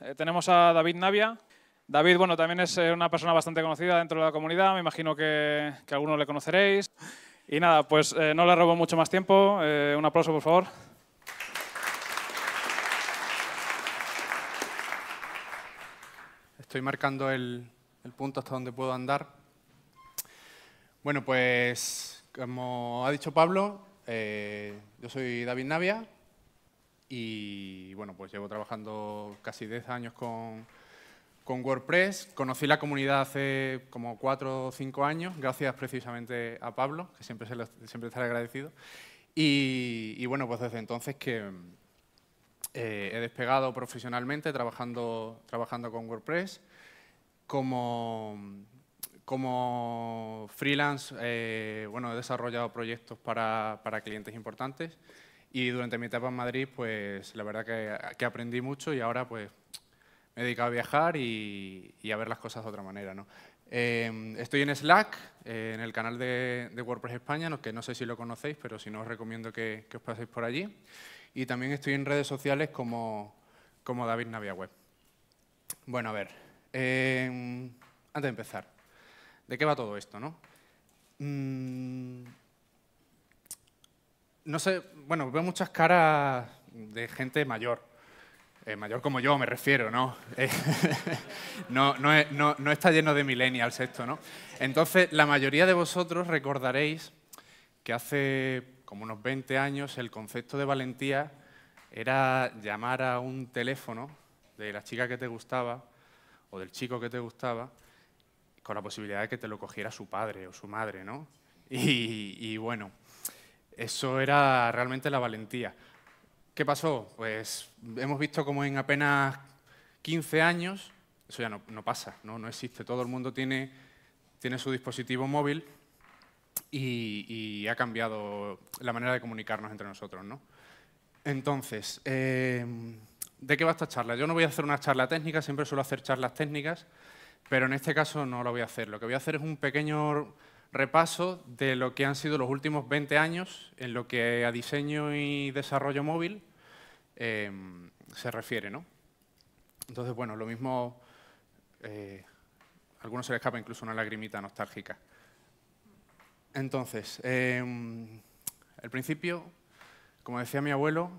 Eh, tenemos a David Navia. David, bueno, también es eh, una persona bastante conocida dentro de la comunidad, me imagino que, algunos le conoceréis. Y nada, pues eh, no le robo mucho más tiempo. un aplauso, por favor. Estoy marcando el, punto hasta donde puedo andar. Bueno, pues como ha dicho Pablo, yo soy David Navia, y bueno, pues llevo trabajando casi 10 años con, con WordPress. Conocí la comunidad hace como 4 o 5 años, gracias precisamente a Pablo, que siempre, se siempre estaré agradecido. Y, bueno, pues desde entonces que eh, he despegado profesionalmente trabajando, trabajando con WordPress como, como freelance, eh, bueno, he desarrollado proyectos para, para clientes importantes y durante mi etapa en Madrid, pues la verdad que, aprendí mucho y ahora pues me he dedicado a viajar y, a ver las cosas de otra manera. Em, estoy en Slack, eh, en el canal de, WordPress España, que no sé si lo conocéis, pero si no os recomiendo que, os paséis por allí. Y también estoy en redes sociales como, como David Web. Bueno, a ver, em, antes de empezar, ¿de qué va todo esto? No? Mm, no sé, bueno, veo muchas caras de gente mayor. Eh, mayor como yo, me refiero, eh, ¿no? no, está lleno de millennials esto, ¿no? Entonces, la mayoría de vosotros recordaréis que hace como unos 20 años el concepto de valentía era llamar a un teléfono de la chica que te gustaba o del chico que te gustaba con la posibilidad de que te lo cogiera su padre o su madre, ¿no? y bueno, eso era realmente la valentía. ¿Qué pasó? Pues hemos visto como en apenas 15 años, eso ya no, pasa, ¿no? existe, todo el mundo tiene, tiene su dispositivo móvil y, ha cambiado la manera de comunicarnos entre nosotros. Entonces, em, ¿de qué va esta charla? Yo no voy a hacer una charla técnica, siempre suelo hacer charlas técnicas, pero en este caso no lo voy a hacer. Lo que voy a hacer es un pequeño repaso de lo que han sido los últimos 20 años en lo que a diseño y desarrollo móvil em, se refiere. ¿no? Entonces, bueno, lo mismo, eh, a algunos se les escapa incluso una lagrimita nostálgica. Entonces, em, al principio, como decía mi abuelo,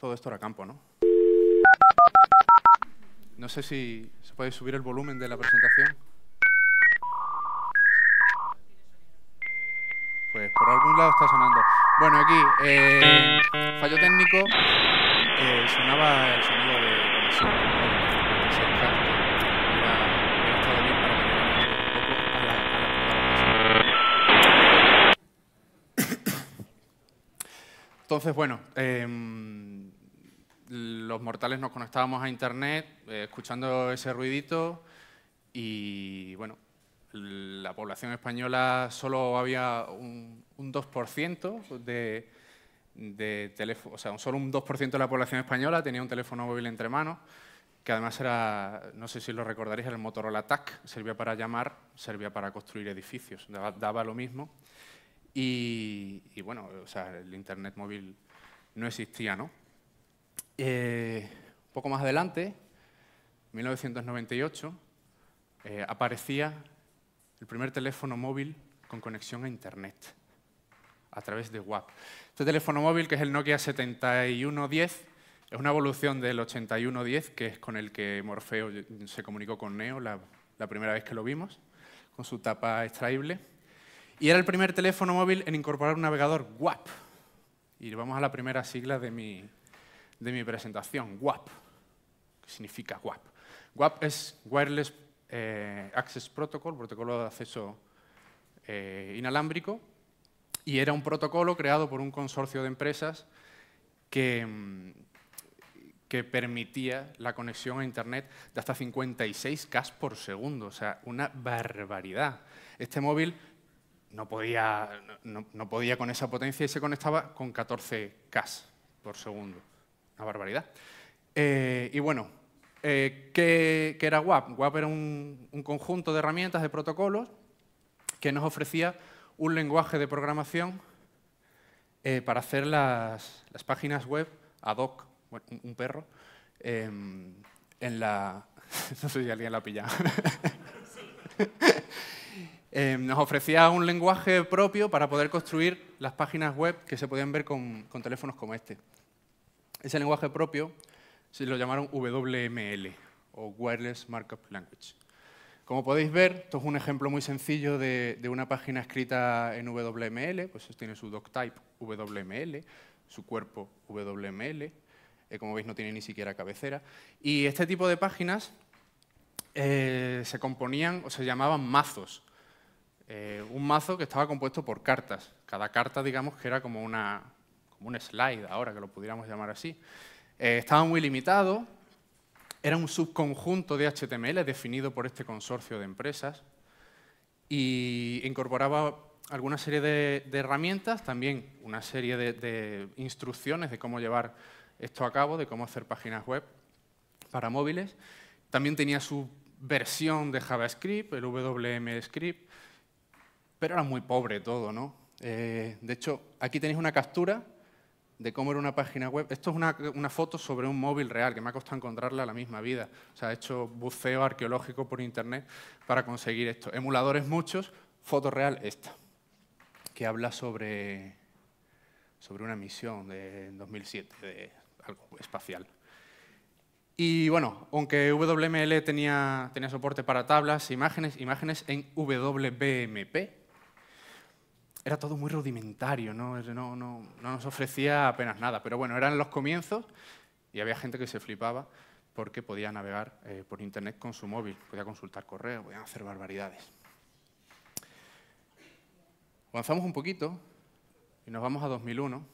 todo esto era campo, ¿no? No sé si se puede subir el volumen de la presentación. por algún lado está sonando. Bueno, aquí, eh, fallo técnico, eh, sonaba el sonido de conexión. Entonces, bueno, em, los mortales nos conectábamos a internet eh, escuchando ese ruidito y, bueno, la población española solo había un, 2% de, de teléfono, o sea, solo un 2% de la población española tenía un teléfono móvil entre manos, que además era, no sé si lo recordaréis, el Motorola TAC, servía para llamar, servía para construir edificios, daba, lo mismo. Y, bueno, el Internet móvil no existía, ¿no? Eh, un poco más adelante, 1998, eh, aparecía el primer teléfono móvil con conexión a Internet a través de WAP. Este teléfono móvil, que es el Nokia 7110, es una evolución del 8110, que es con el que Morfeo se comunicó con Neo la, primera vez que lo vimos, con su tapa extraíble. Y era el primer teléfono móvil en incorporar un navegador WAP. Y vamos a la primera sigla de mi, de mi presentación, WAP, ¿Qué significa WAP. WAP es Wireless eh, Access Protocol, protocolo de acceso eh, inalámbrico, y era un protocolo creado por un consorcio de empresas que, mm, permitía la conexión a Internet de hasta 56K por segundo, o sea, una barbaridad. Este móvil no podía, con esa potencia y se conectaba con 14K por segundo, una barbaridad. Eh, y bueno, eh, ¿qué, era WAP? WAP era un, conjunto de herramientas, de protocolos, que nos ofrecía un lenguaje de programación eh, para hacer las, páginas web ad hoc, un perro, em, en la... no sé si alguien la ha em, nos ofrecía un lenguaje propio para poder construir las páginas web que se podían ver con teléfonos como este. Ese lenguaje propio se lo llamaron WML, o Wireless Markup Language. Como podéis ver, esto es un ejemplo muy sencillo de, una página escrita en WML, pues tiene su doctype WML, su cuerpo WML, eh, como veis no tiene ni siquiera cabecera, y este tipo de páginas eh, se componían o se llamaban mazos. Eh, un mazo que estaba compuesto por cartas. Cada carta, digamos, que era como, una, como un slide, ahora que lo pudiéramos llamar así. Eh, estaba muy limitado, era un subconjunto de HTML definido por este consorcio de empresas y incorporaba alguna serie de, herramientas, también una serie de, instrucciones de cómo llevar esto a cabo, de cómo hacer páginas web para móviles. También tenía su versión de JavaScript, el WM Script, pero era muy pobre todo, ¿no? Eh, de hecho, aquí tenéis una captura de cómo era una página web. Esto es una, foto sobre un móvil real, que me ha costado encontrarla la misma vida. O sea, he hecho buceo arqueológico por internet para conseguir esto. Emuladores muchos, foto real esta, que habla sobre, sobre una misión de 2007, de algo espacial. Y bueno, aunque WML tenía, tenía soporte para tablas, imágenes, imágenes en WBMP, era todo muy rudimentario, ¿no? nos ofrecía apenas nada. Pero bueno, eran los comienzos y había gente que se flipaba porque podía navegar eh, por Internet con su móvil, podía consultar correo, podían hacer barbaridades. Avanzamos un poquito y nos vamos a 2001.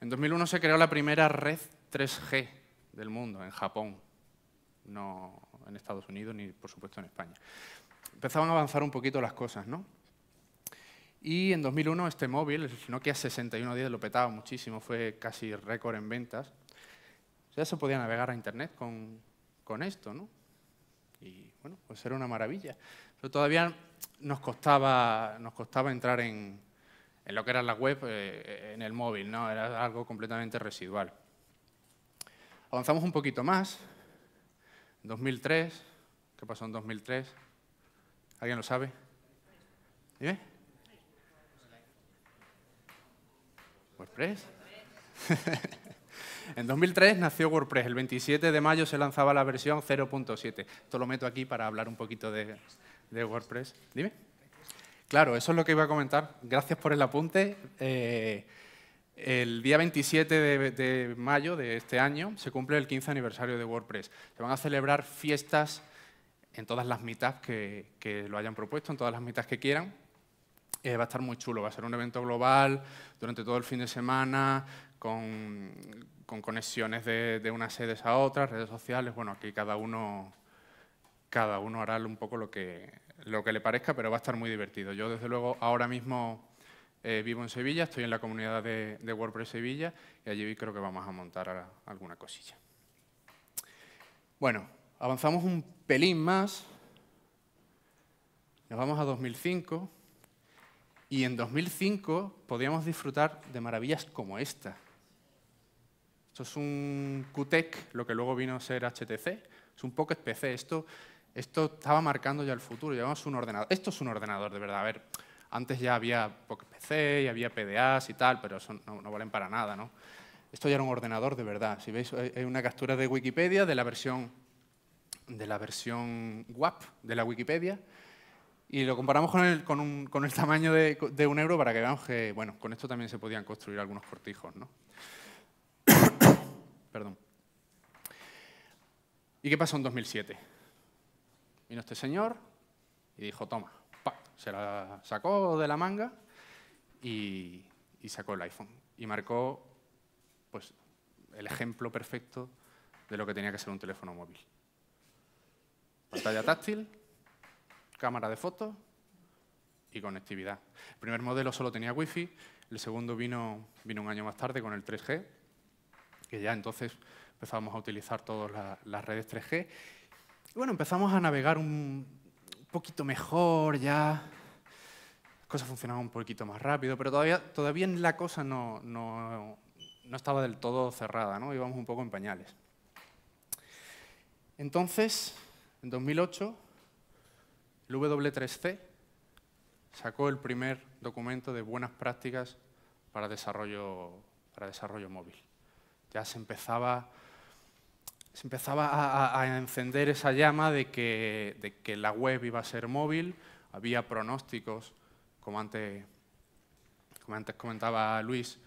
En 2001 se creó la primera red 3G del mundo, en Japón, no en Estados Unidos ni por supuesto en España. Empezaban a avanzar un poquito las cosas, ¿no? Y en 2001 este móvil, el Nokia 6110, lo petaba muchísimo, fue casi récord en ventas. Ya se podía navegar a Internet con, esto, ¿no? Y bueno, pues era una maravilla. Pero todavía nos costaba, nos costaba entrar en, lo que era la web eh, en el móvil, ¿no? Era algo completamente residual. Avanzamos un poquito más. 2003, ¿qué pasó en 2003? ¿Alguien lo sabe? ¿Dime? WordPress. en 2003 nació WordPress. El 27 de mayo se lanzaba la versión 0.7. Esto lo meto aquí para hablar un poquito de, WordPress. Dime. Claro, eso es lo que iba a comentar. Gracias por el apunte. Eh, el día 27 de, mayo de este año se cumple el 15 aniversario de WordPress. Se van a celebrar fiestas en todas las mitades que, que lo hayan propuesto, en todas las mitades que quieran. Eh, va a estar muy chulo, va a ser un evento global durante todo el fin de semana, con, conexiones de, unas sedes a otras, redes sociales. Bueno, aquí cada uno, cada uno hará un poco lo que, lo que le parezca, pero va a estar muy divertido. Yo, desde luego, ahora mismo eh, vivo en Sevilla, estoy en la comunidad de, WordPress Sevilla y allí creo que vamos a montar alguna cosilla. Bueno, avanzamos un pelín más. Nos vamos a 2005. Y en 2005 podíamos disfrutar de maravillas como esta. Esto es un QTEC, lo que luego vino a ser HTC. Es un Pocket PC. Esto, esto estaba marcando ya el futuro. Llevamos un ordenador. Esto es un ordenador, de verdad. A ver, antes ya había Pocket PC y había PDAs y tal, pero no, valen para nada, ¿no? Esto ya era un ordenador de verdad. Si veis, hay una captura de Wikipedia de la versión, de la versión WAP de la Wikipedia y lo comparamos con el, con un, con el tamaño de, un euro para que veamos que, bueno, con esto también se podían construir algunos cortijos, ¿no? Perdón. ¿Y qué pasó en 2007? Vino este señor y dijo, toma, se la sacó de la manga y, y sacó el iPhone. Y marcó pues, el ejemplo perfecto de lo que tenía que ser un teléfono móvil. Pantalla táctil, cámara de fotos y conectividad. El primer modelo solo tenía wifi, el segundo vino, vino un año más tarde con el 3G, que ya entonces empezamos a utilizar todas las redes 3G. Y bueno, empezamos a navegar un poquito mejor ya, las cosas funcionaban un poquito más rápido, pero todavía, todavía la cosa no, estaba del todo cerrada, ¿no? íbamos un poco en pañales. Entonces, en 2008, el W3C sacó el primer documento de buenas prácticas para desarrollo, desarrollo móvil. Ya se empezaba, a, encender esa llama de que, la web iba a ser móvil, había pronósticos, como antes, comentaba Luis,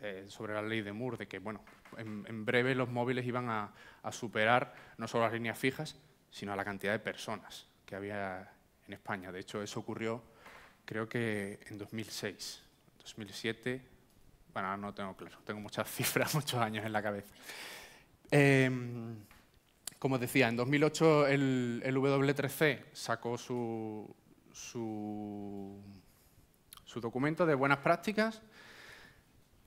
eh, sobre la ley de Moore, de que bueno, en, breve los móviles iban a, superar no solo las líneas fijas, sino a la cantidad de personas que había en España. De hecho, eso ocurrió creo que en 2006, 2007, bueno, ahora no tengo claro, tengo muchas cifras, muchos años en la cabeza. Em, como decía, en 2008 el, W3C sacó su, documento de buenas prácticas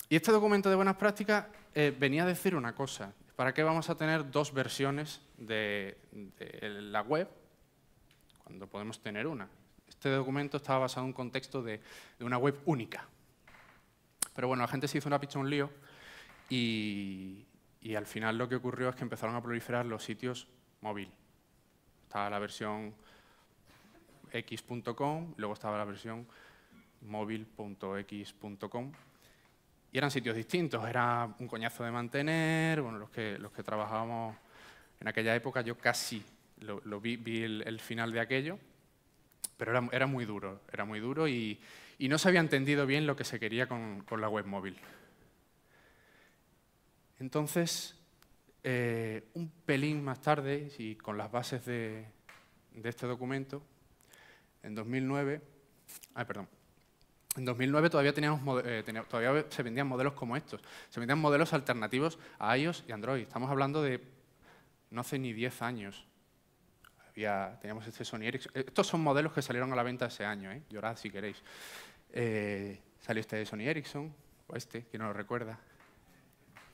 y este documento de buenas prácticas eh, venía a decir una cosa, ¿para qué vamos a tener dos versiones de la web cuando podemos tener una. Este documento estaba basado en un contexto de, una web única. Pero bueno, la gente se hizo una picha un lío y, al final lo que ocurrió es que empezaron a proliferar los sitios móvil. Estaba la versión x.com, luego estaba la versión móvil.x.com. Y eran sitios distintos, era un coñazo de mantener. Bueno, los que, los que trabajábamos en aquella época, yo casi lo, vi, el, final de aquello, pero era, muy duro, era muy duro y, no se había entendido bien lo que se quería con, la web móvil. Entonces, eh, un pelín más tarde, y con las bases de, este documento, en 2009, en 2009 todavía, teníamos, eh, todavía se vendían modelos como estos, se vendían modelos alternativos a iOS y Android. Estamos hablando de no hace ni 10 años ya teníamos este Sony Ericsson. Eh, estos son modelos que salieron a la venta ese año, ¿eh? llorad si queréis. Eh, salió este de Sony Ericsson, o este, que no lo recuerda,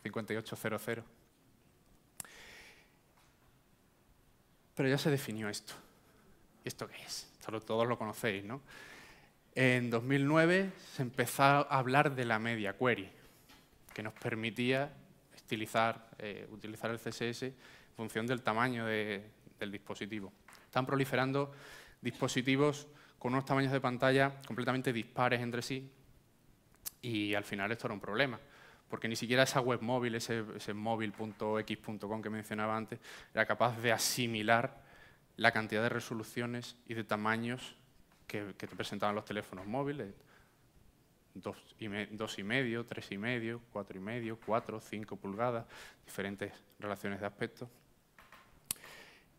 5800. Pero ya se definió esto. ¿Y esto qué es? Esto todos lo conocéis, ¿no? En 2009 se empezó a hablar de la media query, que nos permitía estilizar, eh, utilizar el CSS en función del tamaño de, del dispositivo. Están proliferando dispositivos con unos tamaños de pantalla completamente dispares entre sí y al final esto era un problema, porque ni siquiera esa web móvil, ese, ese móvil.x.com que mencionaba antes, era capaz de asimilar la cantidad de resoluciones y de tamaños que, te presentaban los teléfonos móviles. Dos y, dos y medio, tres y medio, cuatro y medio, cuatro, cinco pulgadas, diferentes relaciones de aspectos.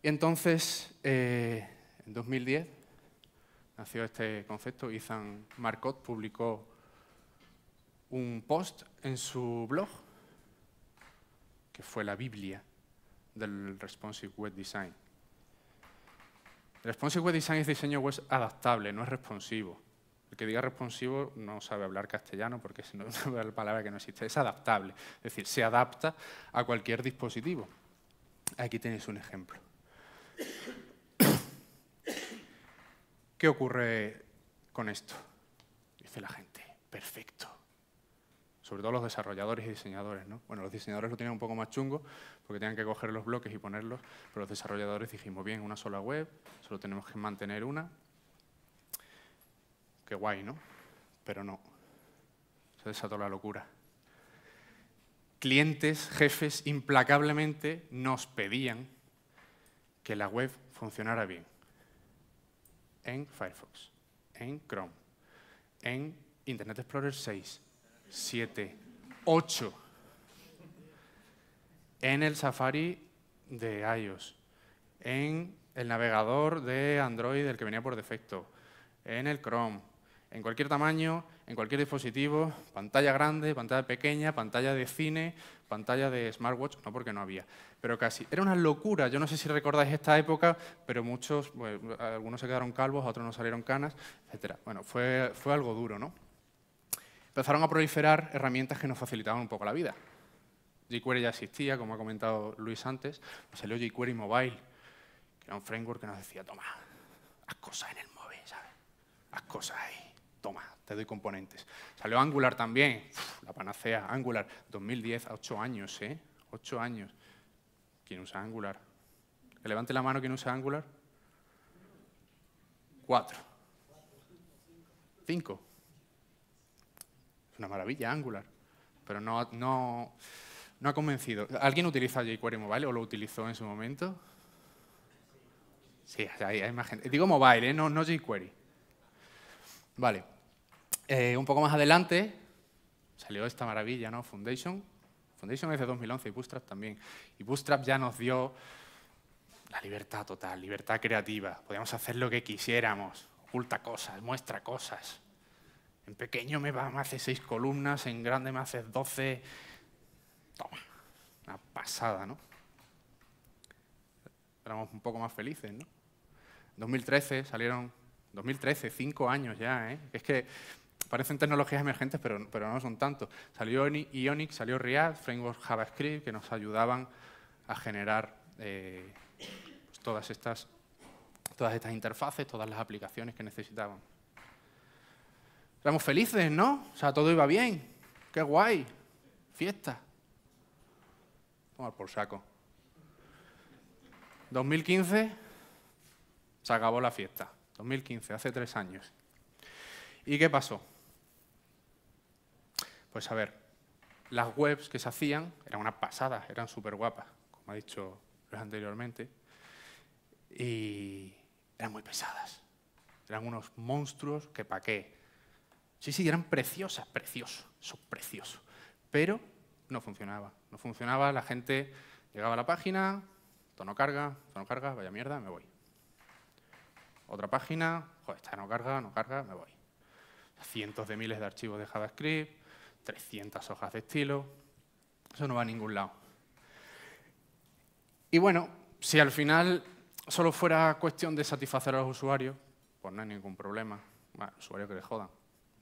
Y entonces, eh, en 2010, nació este concepto. Ethan Marcotte publicó un post en su blog, que fue la Biblia del Responsive Web Design. responsive Web Design es diseño web adaptable, no es responsivo. El que diga responsivo no sabe hablar castellano porque es una palabra que no existe. Es adaptable, es decir, se adapta a cualquier dispositivo. Aquí tenéis un ejemplo. ¿Qué ocurre con esto? Dice la gente, perfecto. Sobre todo los desarrolladores y diseñadores, ¿no? Bueno, los diseñadores lo tienen un poco más chungo porque tenían que coger los bloques y ponerlos, pero los desarrolladores dijimos, bien, una sola web, solo tenemos que mantener una. Qué guay, ¿no? Pero no. Se desató la locura clientes, jefes, implacablemente nos pedían que la web funcionara bien en Firefox, en Chrome, en Internet Explorer 6, 7, 8, en el Safari de iOS, en el navegador de Android, el que venía por defecto, en el Chrome, en cualquier tamaño, en cualquier dispositivo, pantalla grande, pantalla pequeña, pantalla de cine, pantalla de smartwatch, no porque no había, pero casi. Era una locura, yo no sé si recordáis esta época, pero muchos, algunos se quedaron calvos, otros no salieron canas, etc. Bueno, fue, algo duro, ¿no? Empezaron a proliferar herramientas que nos facilitaban un poco la vida. jQuery ya existía, como ha comentado Luis antes, pues salió jQuery Mobile, que era un framework que nos decía, toma, haz cosas en el móvil, ¿sabes? Haz cosas ahí toma, te doy componentes. Salió Angular también, la panacea, Angular, 2010, a 8 años, ¿eh? 8 años. ¿Quién usa Angular? Que levante la mano quien usa Angular. 4. 5. Es una maravilla Angular, pero no, no ha convencido. ¿Alguien utiliza jQuery Mobile o lo utilizó en su momento? Sí, hay, más gente. Digo mobile, ¿eh? no, no jQuery. Vale. Eh, un poco más adelante salió esta maravilla, ¿no? Foundation. Foundation es de 2011 y Bootstrap también. Y Bootstrap ya nos dio la libertad total, libertad creativa. Podíamos hacer lo que quisiéramos. Oculta cosas, muestra cosas. En pequeño me, va, me hace seis columnas, en grande me hace 12. Toma, una pasada, ¿no? Éramos un poco más felices, ¿no? En 2013 salieron 2013, cinco años ya, ¿eh? Es que parecen tecnologías emergentes, pero, pero no son tanto. Salió Ionic, salió React, framework JavaScript, que nos ayudaban a generar eh, pues todas, estas, todas estas interfaces, todas las aplicaciones que necesitaban. Éramos felices, ¿no? O sea, todo iba bien. ¡Qué guay! Fiesta. Tomar por saco. 2015 se acabó la fiesta. 2015, hace tres años. ¿Y qué pasó? Pues a ver, las webs que se hacían eran unas pasadas, eran súper guapas, como ha dicho anteriormente, y eran muy pesadas. Eran unos monstruos que pa' qué. Sí, sí, eran preciosas, preciosos, son preciosos. Pero no funcionaba, no funcionaba, la gente llegaba a la página, tono carga, tono carga, vaya mierda, me voy. Otra página, joder, esta no carga, no carga, me voy. Cientos de miles de archivos de JavaScript, 300 hojas de estilo, eso no va a ningún lado. Y bueno, si al final solo fuera cuestión de satisfacer a los usuarios, pues no hay ningún problema. Bueno, el usuario que le joda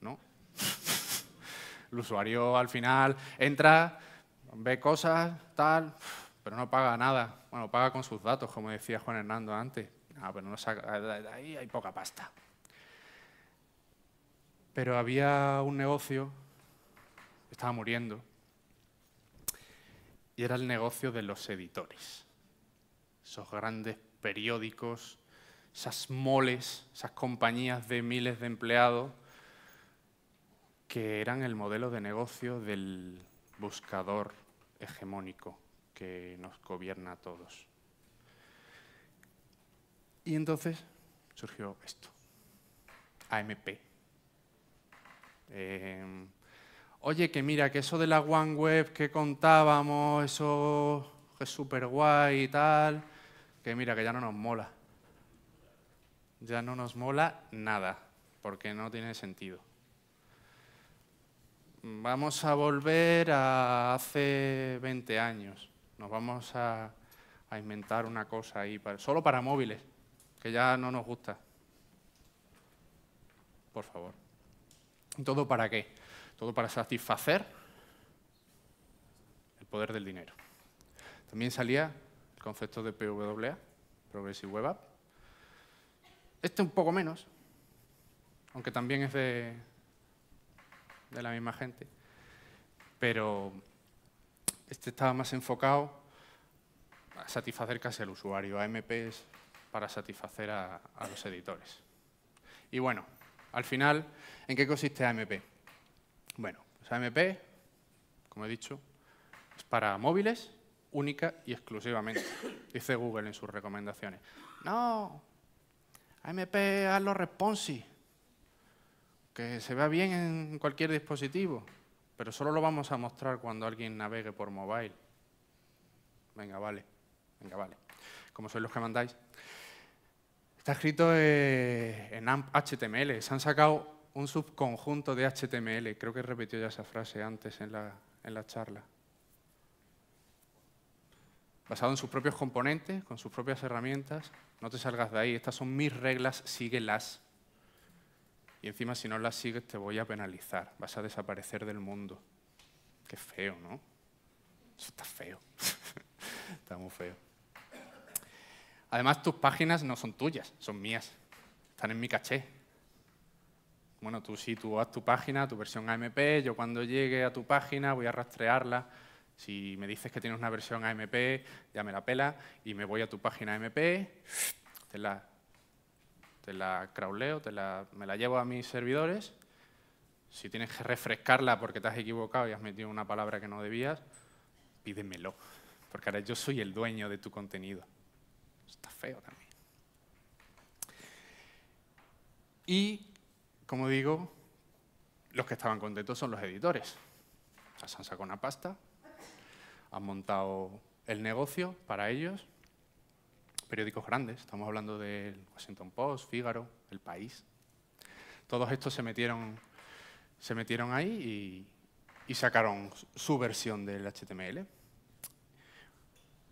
¿no? el usuario al final entra, ve cosas, tal, pero no paga nada. Bueno, paga con sus datos, como decía Juan Hernando antes. Ah, pero no ahí hay poca pasta. Pero había un negocio, estaba muriendo, y era el negocio de los editores. Esos grandes periódicos, esas moles, esas compañías de miles de empleados, que eran el modelo de negocio del buscador hegemónico que nos gobierna a todos. Y entonces surgió esto. AMP. Em, oye, que mira, que eso de la OneWeb que contábamos, eso es súper guay y tal, que mira, que ya no nos mola. Ya no nos mola nada, porque no tiene sentido. Vamos a volver a hace 20 años. Nos vamos a, inventar una cosa ahí, solo para móviles que ya no nos gusta. Por favor. ¿Todo para qué? Todo para satisfacer el poder del dinero. También salía el concepto de PWA, Progressive Web App. Este un poco menos, aunque también es de, la misma gente. Pero este estaba más enfocado a satisfacer casi al usuario, a MPs para satisfacer a, los editores. Y bueno, al final, ¿en qué consiste AMP? Bueno, pues AMP, como he dicho, es para móviles única y exclusivamente, dice Google en sus recomendaciones. No, AMP hazlo responsive, que se vea bien en cualquier dispositivo, pero solo lo vamos a mostrar cuando alguien navegue por mobile. Venga, vale, venga, vale. Como sois los que mandáis. Está escrito eh, en HTML. Se han sacado un subconjunto de HTML. Creo que repetió ya esa frase antes en la, en la charla. Basado en sus propios componentes, con sus propias herramientas. No te salgas de ahí. Estas son mis reglas, síguelas. Y encima, si no las sigues, te voy a penalizar. Vas a desaparecer del mundo. Qué feo, ¿no? Eso está feo. está muy feo. Además, tus páginas no son tuyas, son mías. Están en mi caché. Bueno, tú sí, tú haz tu página, tu versión AMP. Yo cuando llegue a tu página voy a rastrearla. Si me dices que tienes una versión AMP, ya me la pela y me voy a tu página AMP, te la, te la crawleo, te la, me la llevo a mis servidores. Si tienes que refrescarla porque te has equivocado y has metido una palabra que no debías, pídemelo, porque ahora yo soy el dueño de tu contenido. Está feo también. Y, como digo, los que estaban contentos son los editores. se han sacado una pasta, han montado el negocio para ellos, periódicos grandes, estamos hablando del Washington Post, Fígaro, El País. Todos estos se metieron, se metieron ahí y sacaron su versión del HTML.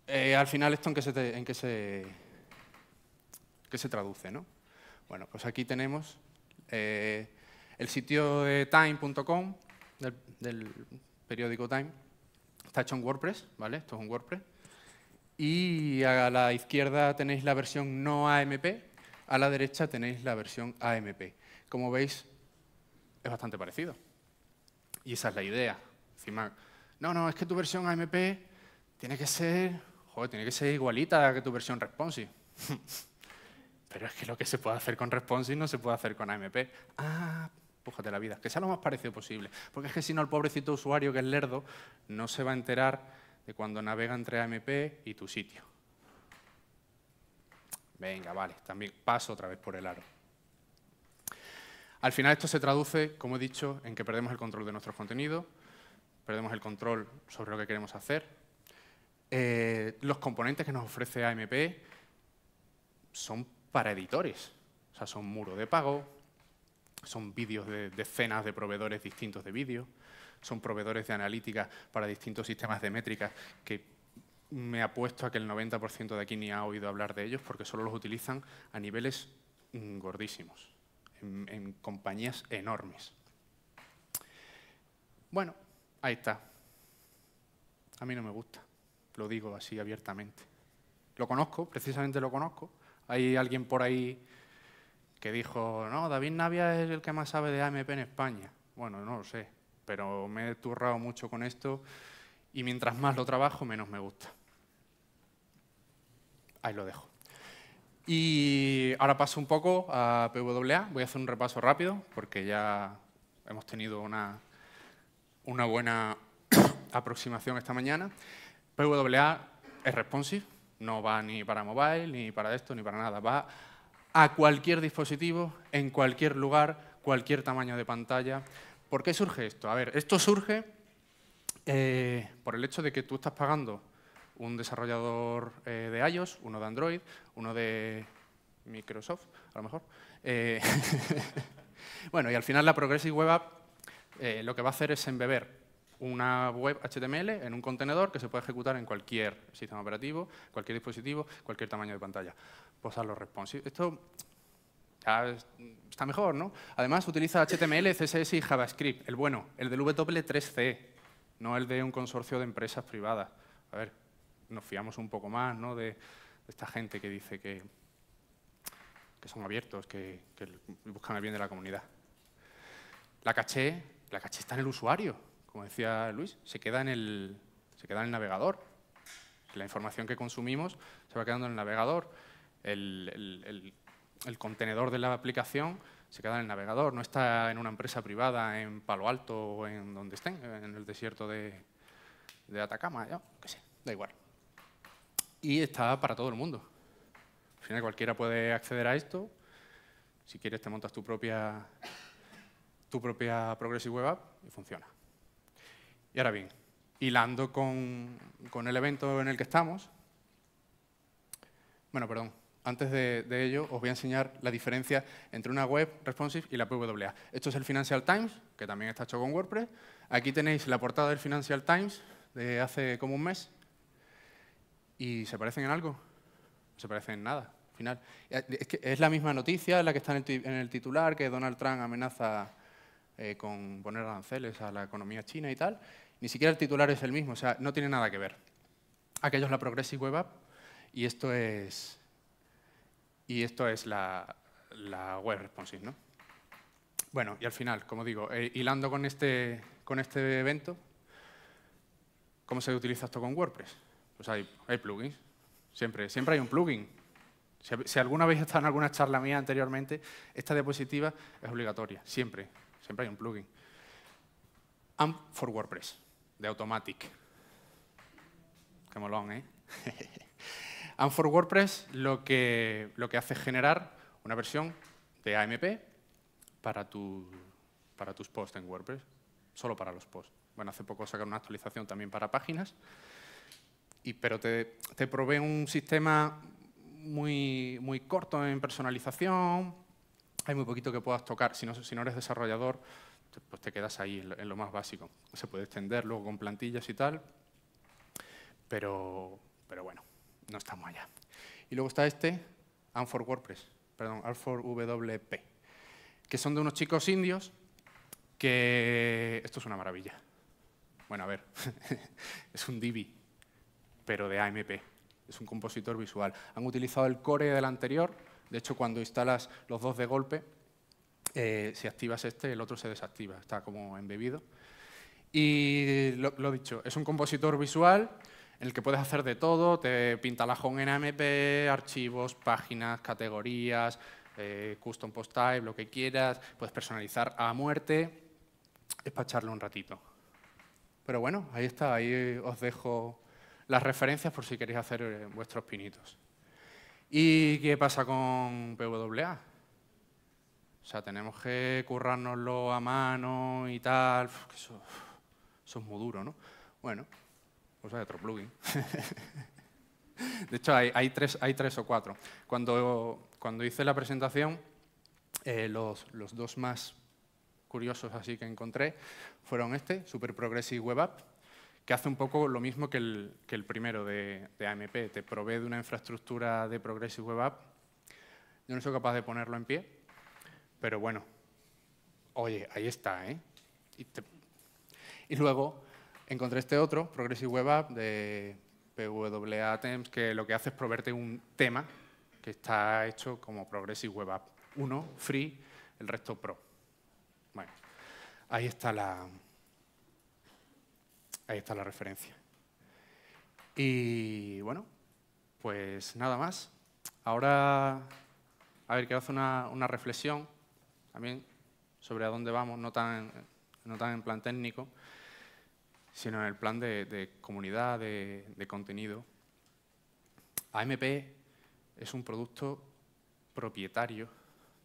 Eh, al final esto en qué se, en se, traduce, ¿no? Bueno, pues aquí tenemos eh, el sitio de time.com, del, del, periódico Time, está hecho en WordPress, ¿vale? Esto es un WordPress. Y a la izquierda tenéis la versión no AMP, a la derecha tenéis la versión AMP. Como veis, es bastante parecido. Y esa es la idea. Encima, no, no, es que tu versión AMP tiene que ser tiene que ser igualita que tu versión responsive. Pero es que lo que se puede hacer con responsive no se puede hacer con AMP. Ah, pújate la vida, que sea lo más parecido posible. Porque es que si no, el pobrecito usuario que es lerdo no se va a enterar de cuando navega entre AMP y tu sitio. Venga, vale, también paso otra vez por el aro. Al final esto se traduce, como he dicho, en que perdemos el control de nuestros contenidos, perdemos el control sobre lo que queremos hacer, eh, los componentes que nos ofrece AMP son para editores. O sea, son muro de pago, son vídeos de decenas de proveedores distintos de vídeo, son proveedores de analítica para distintos sistemas de métricas que me apuesto a que el 90% de aquí ni ha oído hablar de ellos porque solo los utilizan a niveles gordísimos, en compañías enormes. Bueno, ahí está. A mí no me gusta lo digo así abiertamente. Lo conozco, precisamente lo conozco. Hay alguien por ahí que dijo, no, David Navia es el que más sabe de AMP en España. Bueno, no lo sé, pero me he turrado mucho con esto y mientras más lo trabajo, menos me gusta. Ahí lo dejo. Y ahora paso un poco a PWA. Voy a hacer un repaso rápido porque ya hemos tenido una, una buena aproximación esta mañana. PWA es responsive, no va ni para mobile, ni para esto, ni para nada. Va a cualquier dispositivo, en cualquier lugar, cualquier tamaño de pantalla. ¿Por qué surge esto? A ver, esto surge eh, por el hecho de que tú estás pagando un desarrollador eh, de iOS, uno de Android, uno de Microsoft, a lo mejor. Eh, bueno, y al final la Progressive Web App lo que va a hacer es embeber una web HTML en un contenedor que se puede ejecutar en cualquier sistema operativo, cualquier dispositivo, cualquier tamaño de pantalla. Pues los responsive. Esto está mejor, ¿no? Además, utiliza HTML, CSS y JavaScript. El bueno, el del w 3 c no el de un consorcio de empresas privadas. A ver, nos fiamos un poco más ¿no? de, esta gente que dice que, que son abiertos, que, que buscan el bien de la comunidad. La caché, la caché está en el usuario como decía Luis, se queda en el, se queda el navegador. La información que consumimos se va quedando en el navegador. El, contenedor de la aplicación se queda en el navegador, no está en una empresa privada en Palo Alto o en donde estén, en el desierto de, Atacama, yo sé, da igual. Y está para todo el mundo. Al final cualquiera puede acceder a esto. Si quieres te montas tu propia, tu propia Progressive Web App y funciona. Y ahora bien, hilando con, el evento en el que estamos, bueno, perdón, antes de, ello os voy a enseñar la diferencia entre una web responsive y la PWA. Esto es el Financial Times, que también está hecho con WordPress. Aquí tenéis la portada del Financial Times de hace como un mes. ¿Y se parecen en algo? No se parecen en nada, al final. Es, la misma noticia, la que está en el, titular, que Donald Trump amenaza eh, con poner aranceles a la economía china y tal. Ni siquiera el titular es el mismo, o sea, no tiene nada que ver. Aquello es la Progressive Web App y esto es, y esto es la, Web Responsive. ¿no? Bueno, y al final, como digo, eh, hilando con este, con este evento, ¿cómo se utiliza esto con WordPress? Pues hay, plugins, siempre, siempre hay un plugin. Si, alguna vez estado en alguna charla mía anteriormente, esta diapositiva es obligatoria, siempre, siempre hay un plugin. AMP for WordPress de Automatic. Qué molón, ¿eh? AMP for WordPress lo que, lo que hace es generar una versión de AMP para, tu, para tus posts en WordPress, solo para los posts. Bueno, hace poco sacaron una actualización también para páginas, y, pero te, te provee un sistema muy, muy corto en personalización, hay muy poquito que puedas tocar. Si no, si no eres desarrollador, pues te quedas ahí, en lo, más básico. Se puede extender luego con plantillas y tal, pero, pero bueno, no estamos allá. Y luego está este, Anfor WordPress, perdón, Anfor WP, que son de unos chicos indios que... Esto es una maravilla. Bueno, a ver, es un Divi, pero de AMP. Es un compositor visual. Han utilizado el core del anterior. De hecho, cuando instalas los dos de golpe, eh, si activas este, el otro se desactiva, está como embebido. Y lo, dicho, es un compositor visual en el que puedes hacer de todo, te pinta pintalajón en AMP, archivos, páginas, categorías, eh, custom post type, lo que quieras, puedes personalizar a muerte, es para un ratito. Pero bueno, ahí está, ahí os dejo las referencias por si queréis hacer eh, vuestros pinitos. ¿Y qué pasa con PWA? O sea, tenemos que currárnoslo a mano y tal. eso, es muy duro, ¿no? Bueno, cosa de otro plugin. de hecho, hay, tres, o cuatro. Cuando, cuando hice la presentación, eh, los, dos más curiosos así que encontré fueron este, Super Progressive Web App, que hace un poco lo mismo que el, primero de AMP. Te provee de una infraestructura de Progressive Web App. Yo no soy capaz de ponerlo en pie, pero bueno, oye, ahí está, ¿eh? Y, luego encontré este otro, Progressive Web App, de PWA Temps, que lo que hace es proveerte un tema que está hecho como Progressive Web App. 1 free, el resto pro. Bueno, ahí está la, ahí está la referencia. Y bueno, pues nada más. Ahora, a ver, quiero hacer una, una reflexión también sobre a dónde vamos, no tan, no tan en plan técnico, sino en el plan de, comunidad, de, de contenido. AMP es un producto propietario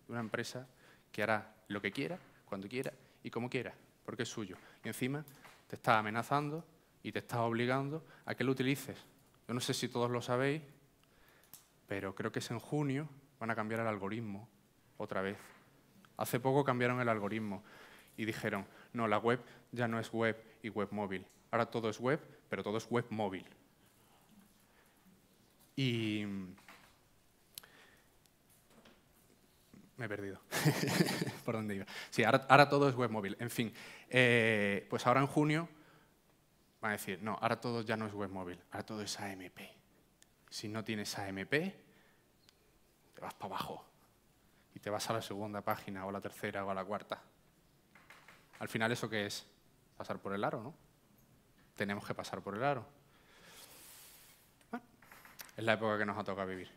de una empresa que hará lo que quiera, cuando quiera y como quiera, porque es suyo. Y encima te está amenazando y te está obligando a que lo utilices. Yo no sé si todos lo sabéis, pero creo que es en junio van a cambiar el algoritmo otra vez Hace poco cambiaron el algoritmo y dijeron, no, la web ya no es web y web móvil. Ahora todo es web, pero todo es web móvil. Y me he perdido. ¿Por dónde iba? Sí, ahora, todo es web móvil. En fin, eh, pues ahora en junio van a decir, no, ahora todo ya no es web móvil, ahora todo es AMP. Si no tienes AMP, te vas para abajo y te vas a la segunda página o la tercera o a la cuarta. Al final, ¿eso qué es? Pasar por el aro, ¿no? Tenemos que pasar por el aro. Bueno, es la época que nos ha tocado vivir.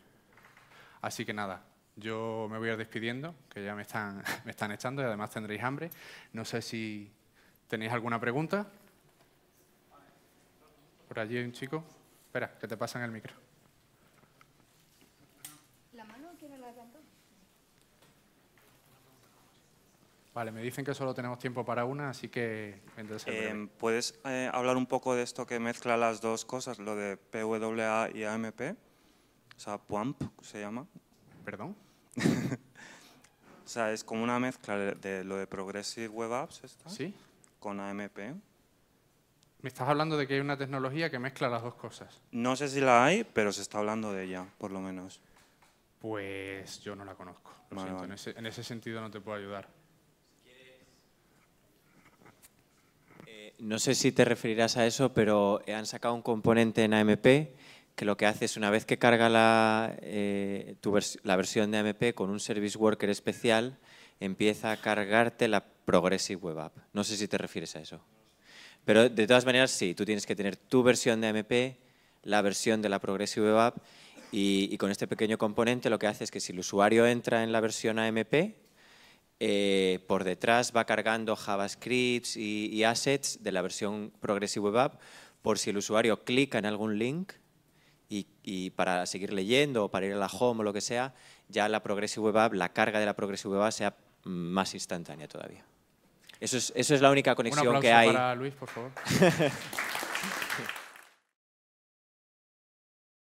Así que nada, yo me voy a ir despidiendo, que ya me están, me están echando y además tendréis hambre. No sé si tenéis alguna pregunta. Por allí hay un chico. Espera, que te pasan el micro. Vale, me dicen que solo tenemos tiempo para una, así que... Em, ¿Puedes eh, hablar un poco de esto que mezcla las dos cosas, lo de PWA y AMP? O sea, PUAMP se llama. ¿Perdón? o sea, es como una mezcla de, lo de Progressive Web Apps, esta Sí. Con AMP. Me estás hablando de que hay una tecnología que mezcla las dos cosas. No sé si la hay, pero se está hablando de ella, por lo menos. Pues yo no la conozco. Lo siento, en ese sentido no te puedo ayudar. no sé si te referirás a eso, pero han sacado un componente en AMP que lo que hace es una vez que carga la, eh, la versión de AMP con un Service Worker especial, empieza a cargarte la Progressive Web App. No sé si te refieres a eso. Pero de todas maneras, sí, tú tienes que tener tu versión de AMP, la versión de la Progressive Web App, y, y con este pequeño componente lo que hace es que si el usuario entra en la versión AMP, eh, por detrás va cargando JavaScripts y, assets de la versión Progressive Web App por si el usuario clica en algún link y, para seguir leyendo o para ir a la home o lo que sea, ya la Progressive Web App, la carga de la Progressive Web App sea más instantánea todavía. Eso es, eso es la única conexión que hay. Para Luis, por favor.